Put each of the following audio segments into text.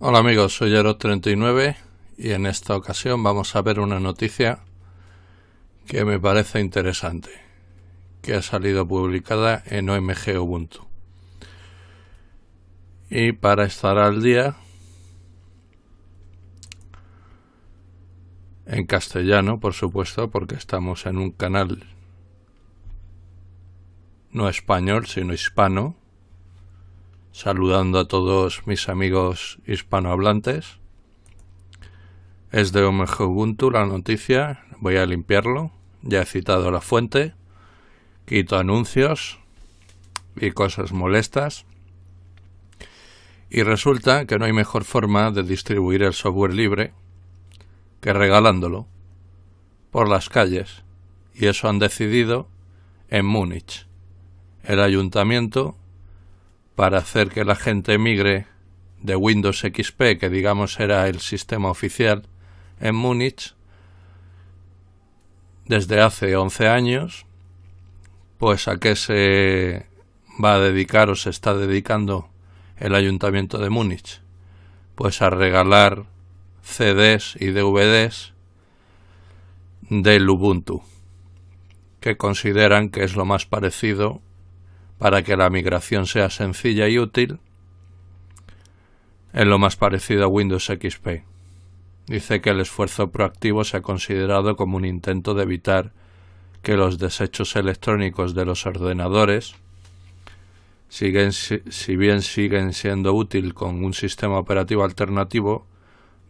Hola amigos, soy Ero39 y en esta ocasión vamos a ver una noticia que me parece interesante, que ha salido publicada en OMG Ubuntu. Y para estar al día, en castellano, por supuesto, porque estamos en un canal no español, sino hispano, saludando a todos mis amigos hispanohablantes. Es de mejor la noticia, voy a limpiarlo. Ya he citado la fuente, quito anuncios y cosas molestas. Y resulta que no hay mejor forma de distribuir el software libre que regalándolo por las calles. Y eso han decidido en Múnich. El ayuntamiento para hacer que la gente migre de Windows XP, que digamos era el sistema oficial en Múnich, desde hace 11 años, pues a qué se va a dedicar o se está dedicando el ayuntamiento de Múnich, pues a regalar CDs y DVDs del Ubuntu, que consideran que es lo más parecido para que la migración sea sencilla y útil, en lo más parecido a Windows XP. Dice que el esfuerzo proactivo se ha considerado como un intento de evitar que los desechos electrónicos de los ordenadores, si bien siguen siendo útil con un sistema operativo alternativo,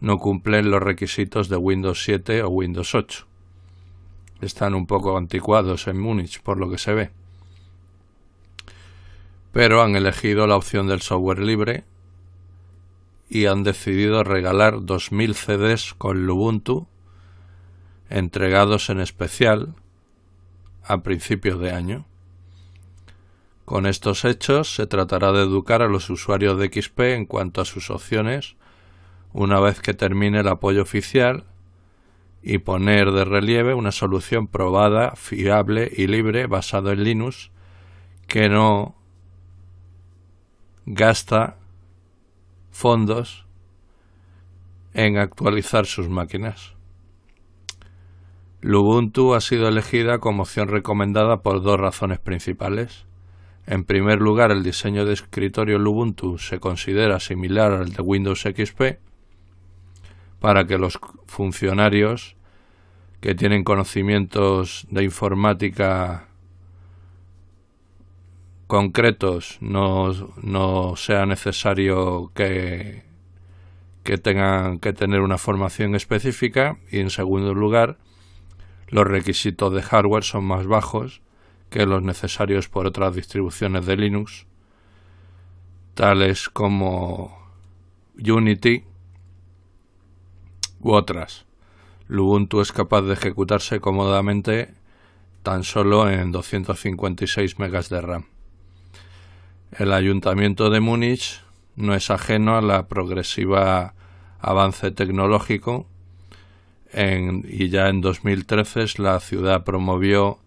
no cumplen los requisitos de Windows 7 o Windows 8. Están un poco anticuados en Múnich, por lo que se ve pero han elegido la opción del software libre y han decidido regalar 2.000 CDs con Lubuntu entregados en especial a principios de año. Con estos hechos se tratará de educar a los usuarios de XP en cuanto a sus opciones una vez que termine el apoyo oficial y poner de relieve una solución probada, fiable y libre basado en Linux que no gasta fondos en actualizar sus máquinas. Lubuntu ha sido elegida como opción recomendada por dos razones principales. En primer lugar, el diseño de escritorio Lubuntu se considera similar al de Windows XP para que los funcionarios que tienen conocimientos de informática concretos no, no sea necesario que, que tengan que tener una formación específica y en segundo lugar los requisitos de hardware son más bajos que los necesarios por otras distribuciones de Linux tales como Unity u otras. Ubuntu es capaz de ejecutarse cómodamente tan solo en 256 megas de RAM. El ayuntamiento de Múnich no es ajeno a la progresiva avance tecnológico y ya en 2013 la ciudad promovió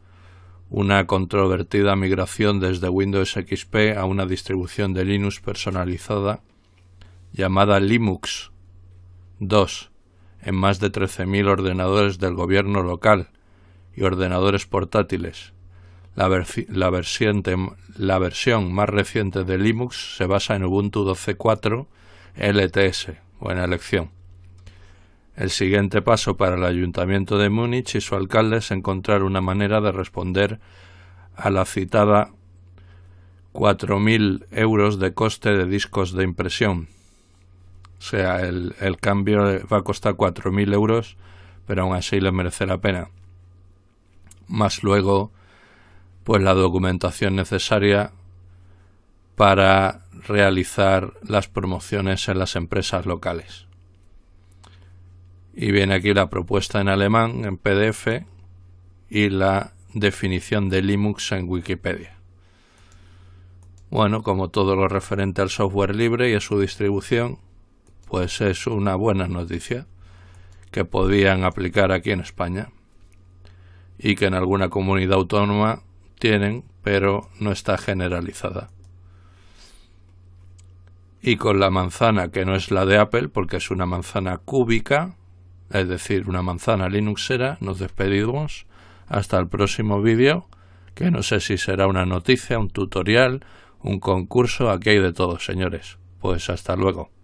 una controvertida migración desde Windows XP a una distribución de Linux personalizada llamada Linux 2 en más de 13.000 ordenadores del gobierno local y ordenadores portátiles. La, versión más reciente de Linux se basa en Ubuntu 12.4 LTS, buena elección. El siguiente paso para el Ayuntamiento de Múnich y su alcalde es encontrar una manera de responder a la citada 4.000 euros de coste de discos de impresión. O sea, el, el cambio va a costar 4.000 euros, pero aún así le merece la pena. Más luego pues la documentación necesaria para realizar las promociones en las empresas locales. Y viene aquí la propuesta en alemán, en PDF, y la definición de Linux en Wikipedia. Bueno, como todo lo referente al software libre y a su distribución, pues es una buena noticia que podían aplicar aquí en España y que en alguna comunidad autónoma tienen, pero no está generalizada. Y con la manzana que no es la de Apple, porque es una manzana cúbica, es decir, una manzana Linuxera, nos despedimos. Hasta el próximo vídeo, que no sé si será una noticia, un tutorial, un concurso, aquí hay de todo, señores. Pues hasta luego.